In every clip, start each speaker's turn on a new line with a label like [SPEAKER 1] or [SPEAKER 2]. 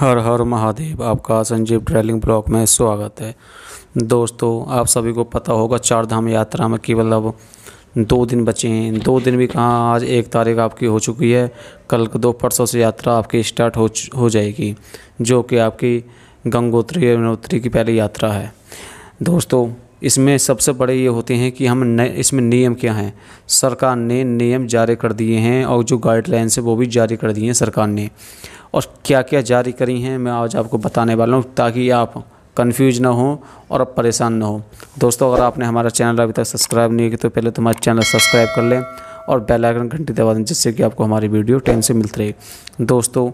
[SPEAKER 1] हर हर महादेव आपका Sanjeev travelling block में स्वागत है दोस्तों आप सभी को पता होगा चार धाम यात्रा में केवल अब मतलब दो दिन बचे हैं दो दिन भी कहाँ आज एक तारीख आपकी हो चुकी है कल दो परसों से यात्रा आपकी स्टार्ट हो हो जाएगी जो कि आपकी गंगोत्री यमुनोत्री की पहली यात्रा है दोस्तों इसमें सबसे बड़े ये होते हैं कि हम नए इसमें नियम क्या हैं सरकार ने नियम जारी कर दिए हैं और जो गाइडलाइंस है वो भी जारी कर दिए हैं सरकार ने और क्या क्या जारी करी हैं मैं आज आपको बताने वाला हूँ ताकि आप कन्फ्यूज ना हो और आप परेशान ना हो दोस्तों अगर आपने हमारा चैनल अभी तक सब्सक्राइब नहीं किया तो पहले तो हमारा चैनल सब्सक्राइब कर लें और बेल आइकन घंटी दबा दें जिससे कि आपको हमारी वीडियो टाइम से मिलती रहे दोस्तों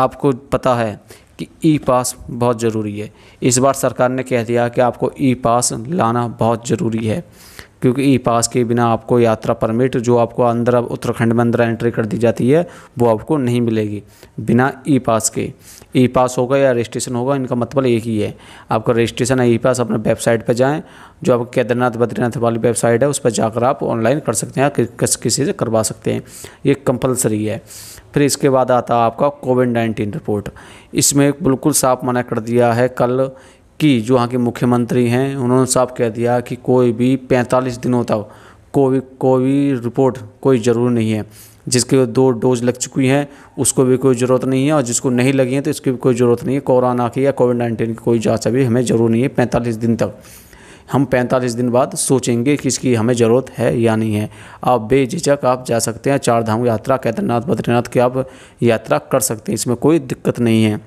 [SPEAKER 1] आपको पता है कि ई पास बहुत ज़रूरी है इस बार सरकार ने कह दिया कि आपको ई पास लाना बहुत ज़रूरी है क्योंकि ई पास के बिना आपको यात्रा परमिट जो आपको अंदर उत्तराखंड में अंदर एंट्री कर दी जाती है वो आपको नहीं मिलेगी बिना ई पास के ई पास होगा या रजिस्ट्रेशन होगा इनका मतलब एक ही है आपका रजिस्ट्रेशन है ई पास अपने वेबसाइट पर जाएँ जो आप केदारनाथ बद्रीनाथ वाली वेबसाइट है उस पर जाकर आप ऑनलाइन कर सकते हैं किस किसी से करवा सकते हैं ये कंपलसरी है फिर इसके बाद आता है आपका कोविड नाइन्टीन रिपोर्ट इसमें बिल्कुल साफ मना कर दिया है कल कि जो वहाँ के मुख्यमंत्री हैं उन्होंने साफ कह दिया कि कोई भी 45 दिनों तक कोई कोई रिपोर्ट कोई जरूर नहीं है जिसके दो डोज लग चुकी हैं उसको भी कोई ज़रूरत नहीं है और जिसको नहीं लगी है तो इसकी भी कोई ज़रूरत नहीं है कोरोना की या कोविड नाइन्टीन की कोई जाँच अभी हमें ज़रूर नहीं है पैंतालीस दिन तक हम 45 दिन बाद सोचेंगे कि इसकी हमें ज़रूरत है या नहीं है आप बेझिझक आप जा सकते हैं चार धाम यात्रा कैदरनाथ बद्रीनाथ की आप यात्रा कर सकते हैं इसमें कोई दिक्कत नहीं है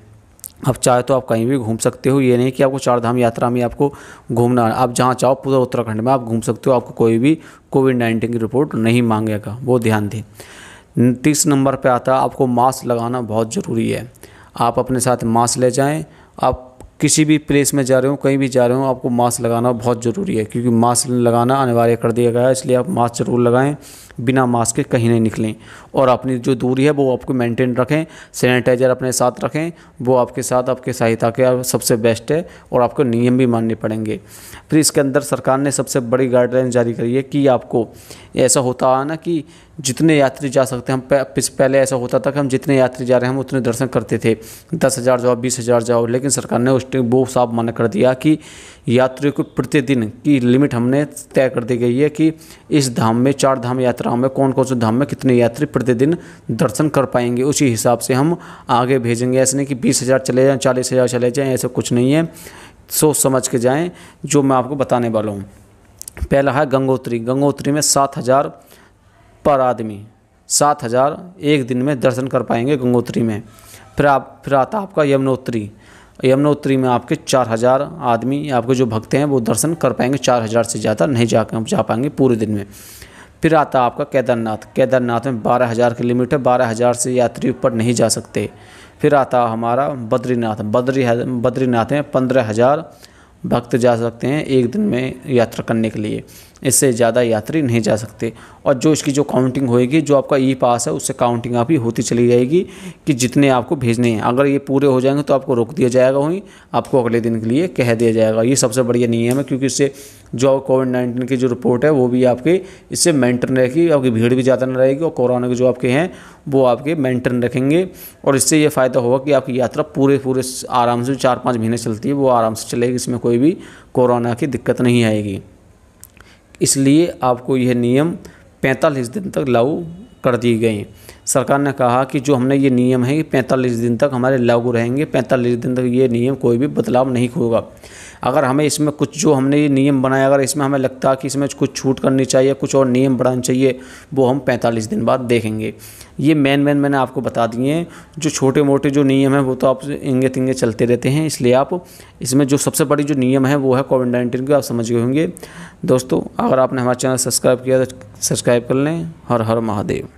[SPEAKER 1] अब चाहे तो आप कहीं भी घूम सकते हो ये नहीं कि आपको चार धाम यात्रा में आपको घूमना आप जहाँ चाहो पूरा उत्तराखंड में आप घूम सकते हो आपको कोई भी कोविड नाइन्टीन की रिपोर्ट नहीं मांगेगा वो ध्यान दें तीस नंबर पे आता है आपको मास्क लगाना बहुत ज़रूरी है आप अपने साथ मास्क ले जाएं आप किसी भी प्लेस में जा रहे हो कहीं भी जा रहे हो आपको मास्क लगाना बहुत ज़रूरी है क्योंकि मास्क लगाना अनिवार्य कर दिया गया है इसलिए आप मास्क ज़रूर लगाएं बिना मास्क के कहीं नहीं निकलें और अपनी जो दूरी है वो आपको मेंटेन रखें सैनिटाइज़र अपने साथ रखें वो आपके साथ आपके सहायता के सबसे बेस्ट है और आपको नियम भी मानने पड़ेंगे फिर इसके अंदर सरकार ने सबसे बड़ी गाइडलाइन जारी करी है कि आपको ऐसा होता है ना कि जितने यात्री जा सकते हैं हम पहले ऐसा होता था कि हम जितने यात्री जा रहे हैं हम उतने दर्शन करते थे दस हज़ार जाओ बीस हज़ार जाओ लेकिन सरकार ने उस वो साफ मना कर दिया कि यात्रियों को प्रतिदिन की लिमिट हमने तय कर दी गई है कि इस धाम में चार धाम यात्राओं में कौन कौन से धाम में कितने यात्री प्रतिदिन दर्शन कर पाएंगे उसी हिसाब से हम आगे भेजेंगे ऐसे नहीं कि बीस हज़ार चले जाएँ चालीस हज़ार चले जाएँ ऐसा कुछ नहीं है सोच समझ के जाएँ जो मैं आपको बताने वाला हूँ पहला है गंगोत्री गंगोत्री में सात हज़ार पर आदमी सात हजार एक दिन में दर्शन कर पाएंगे गंगोत्री में फिर आप फिर आता आपका यमुनोत्री यमुनोत्री में आपके चार हज़ार आदमी आपके जो भक्त हैं वो दर्शन कर पाएंगे चार हज़ार से ज़्यादा नहीं जा जा पाएंगे पूरे दिन में फिर आता आपका केदारनाथ केदारनाथ में बारह हज़ार की लिमिट है बारह हज़ार से यात्री ऊपर नहीं जा सकते फिर आता हमारा बद्रीनाथ बद्री बद्रीनाथ में पंद्रह हज़ार भक्त जा सकते हैं एक दिन में यात्रा करने के लिए इससे ज़्यादा यात्री नहीं जा सकते और जो इसकी जो काउंटिंग होएगी जो आपका ई पास है उससे काउंटिंग आपकी होती चली जाएगी कि जितने आपको भेजने हैं अगर ये पूरे हो जाएंगे तो आपको रोक दिया जाएगा वहीं आपको अगले दिन के लिए कह दिया जाएगा ये सबसे बढ़िया नियम है क्योंकि इससे जो कोविड नाइन्टीन की जो रिपोर्ट है वो भी आपके इससे मेंटेन रहेगी आपकी भीड़ भी ज़्यादा न रहेगी और कोरोना के जो आपके हैं वो आपके मेंटेन रखेंगे और इससे ये फ़ायदा होगा कि आपकी यात्रा पूरे पूरे आराम से चार पाँच महीने चलती है वो आराम से चलेगी इसमें कोई भी कोरोना की दिक्कत नहीं आएगी इसलिए आपको यह नियम पैंतालीस दिन तक लागू कर दिए गए हैं सरकार ने कहा कि जो हमने ये नियम है ये पैंतालीस दिन तक हमारे लागू रहेंगे पैंतालीस दिन तक ये नियम कोई भी बदलाव नहीं होगा अगर हमें इसमें कुछ जो हमने ये नियम बनाया अगर इसमें हमें लगता है कि इसमें कुछ छूट करनी चाहिए कुछ और नियम बढ़ाने चाहिए वो हम पैंतालीस दिन बाद देखेंगे ये मेन मेन मैंने आपको बता दिए हैं जो छोटे मोटे जो नियम हैं वो तो आप इंगे तिंगे चलते रहते हैं इसलिए आप इसमें जो सबसे बड़ी जो नियम है वो है कोविड नाइन्टीन के आप समझ गए होंगे दोस्तों अगर आपने हमारा चैनल सब्सक्राइब किया तो सब्सक्राइब कर लें हर हर महादेव